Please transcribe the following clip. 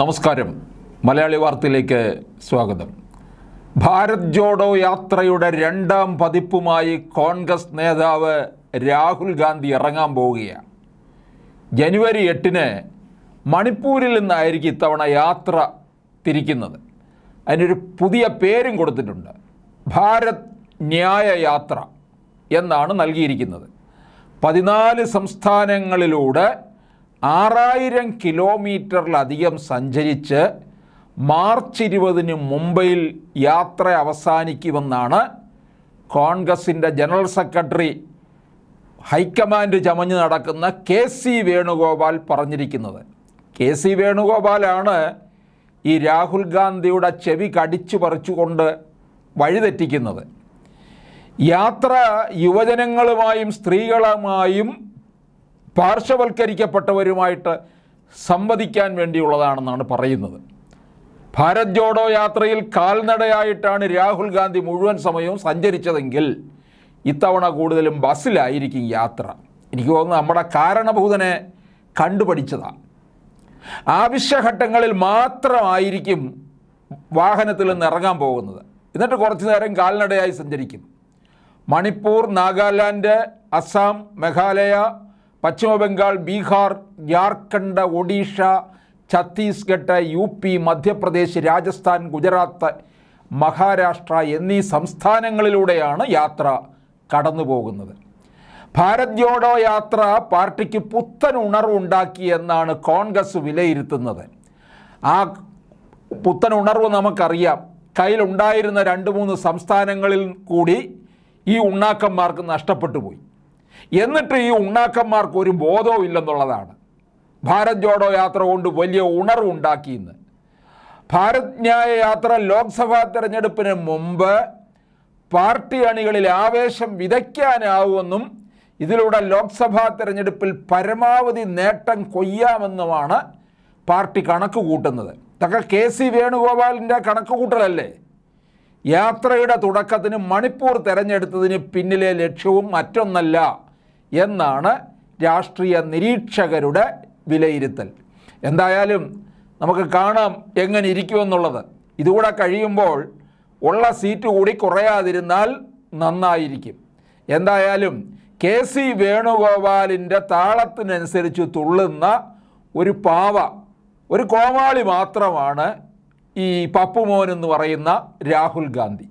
നമസ്കാരം മലയാളി വാർത്തയിലേക്ക് സ്വാഗതം ഭാരത് ജോഡോ യാത്രയുടെ രണ്ടാം പതിപ്പുമായി കോൺഗ്രസ് നേതാവ് രാഹുൽ ഗാന്ധി ഇറങ്ങാൻ പോവുകയാണ് ജനുവരി എട്ടിന് മണിപ്പൂരിൽ നിന്നായിരിക്കും ഇത്തവണ യാത്ര തിരിക്കുന്നത് അതിനൊരു പുതിയ പേരും കൊടുത്തിട്ടുണ്ട് ഭാരത് ന്യായ യാത്ര എന്നാണ് നൽകിയിരിക്കുന്നത് പതിനാല് സംസ്ഥാനങ്ങളിലൂടെ ആറായിരം കിലോമീറ്ററിലധികം സഞ്ചരിച്ച് മാർച്ച് ഇരുപതിന് മുംബൈയിൽ യാത്ര അവസാനിക്കുമെന്നാണ് കോൺഗ്രസിൻ്റെ ജനറൽ സെക്രട്ടറി ഹൈക്കമാൻഡ് ചമഞ്ഞ് നടക്കുന്ന കെ സി വേണുഗോപാൽ പറഞ്ഞിരിക്കുന്നത് കെ സി വേണുഗോപാലാണ് ഈ രാഹുൽ ഗാന്ധിയുടെ ചെവി കടിച്ചു പറിച്ചുകൊണ്ട് വഴിതെറ്റിക്കുന്നത് യാത്ര യുവജനങ്ങളുമായും സ്ത്രീകളുമായും പാർശ്വവൽക്കരിക്കപ്പെട്ടവരുമായിട്ട് സംവദിക്കാൻ വേണ്ടിയുള്ളതാണെന്നാണ് പറയുന്നത് ഭാരത് ജോഡോ യാത്രയിൽ കാൽനടയായിട്ടാണ് രാഹുൽ ഗാന്ധി മുഴുവൻ സമയവും സഞ്ചരിച്ചതെങ്കിൽ ഇത്തവണ കൂടുതലും ബസ്സിലായിരിക്കും യാത്ര എനിക്ക് തോന്നുന്നു നമ്മുടെ കാരണഭൂതനെ കണ്ടുപഠിച്ചതാണ് ആവശ്യഘട്ടങ്ങളിൽ മാത്രമായിരിക്കും വാഹനത്തിൽ നിന്ന് ഇറങ്ങാൻ പോകുന്നത് എന്നിട്ട് കുറച്ചു നേരം കാൽനടയായി സഞ്ചരിക്കും മണിപ്പൂർ നാഗാലാൻഡ് അസം മേഘാലയ പശ്ചിമബംഗാൾ ബീഹാർ ജാർഖണ്ഡ് ഒഡീഷ ഛത്തീസ്ഗഡ് യു പി മധ്യപ്രദേശ് രാജസ്ഥാൻ ഗുജറാത്ത് മഹാരാഷ്ട്ര എന്നീ സംസ്ഥാനങ്ങളിലൂടെയാണ് യാത്ര കടന്നു പോകുന്നത് ഭാരത് ജോഡോ യാത്ര പാർട്ടിക്ക് പുത്തൻ ഉണർവുണ്ടാക്കിയെന്നാണ് കോൺഗ്രസ് വിലയിരുത്തുന്നത് ആ പുത്തൻ ഉണർവ് നമുക്കറിയാം കയ്യിലുണ്ടായിരുന്ന രണ്ട് മൂന്ന് സംസ്ഥാനങ്ങളിൽ കൂടി ഈ ഉണ്ണാക്കന്മാർക്ക് നഷ്ടപ്പെട്ടു പോയി എന്നിട്ട് ഈ ഉണ്ണാക്കന്മാർക്ക് ഒരു ബോധവും ഇല്ലെന്നുള്ളതാണ് ഭാരത് ജോഡോ യാത്ര കൊണ്ട് വലിയ ഉണർവുണ്ടാക്കിയെന്ന് ഭാരത് ന്യായ യാത്ര ലോക്സഭാ തെരഞ്ഞെടുപ്പിന് മുമ്പ് പാർട്ടി അണികളിൽ ആവേശം വിതയ്ക്കാനാവുമെന്നും ഇതിലൂടെ ലോക്സഭാ തെരഞ്ഞെടുപ്പിൽ പരമാവധി നേട്ടം കൊയ്യാമെന്നുമാണ് പാർട്ടി കണക്ക് കൂട്ടുന്നത് തക്ക കെ സി വേണുഗോപാലിൻ്റെ കണക്ക് കൂട്ടലല്ലേ യാത്രയുടെ തുടക്കത്തിന് മണിപ്പൂർ തെരഞ്ഞെടുത്തതിന് പിന്നിലെ ലക്ഷ്യവും മറ്റൊന്നല്ല എന്നാണ് രാഷ്ട്രീയ നിരീക്ഷകരുടെ വിലയിരുത്തൽ എന്തായാലും നമുക്ക് കാണാം എങ്ങനെ ഇരിക്കുമെന്നുള്ളത് ഇതുകൂടെ കഴിയുമ്പോൾ ഉള്ള സീറ്റ് കൂടി കുറയാതിരുന്നാൽ നന്നായിരിക്കും എന്തായാലും കെ സി വേണുഗോപാലിൻ്റെ താളത്തിനനുസരിച്ച് തുള്ളുന്ന ഒരു പാവ ഒരു കോമാളി മാത്രമാണ് ഈ പപ്പുമോൻ എന്ന് പറയുന്ന രാഹുൽ ഗാന്ധി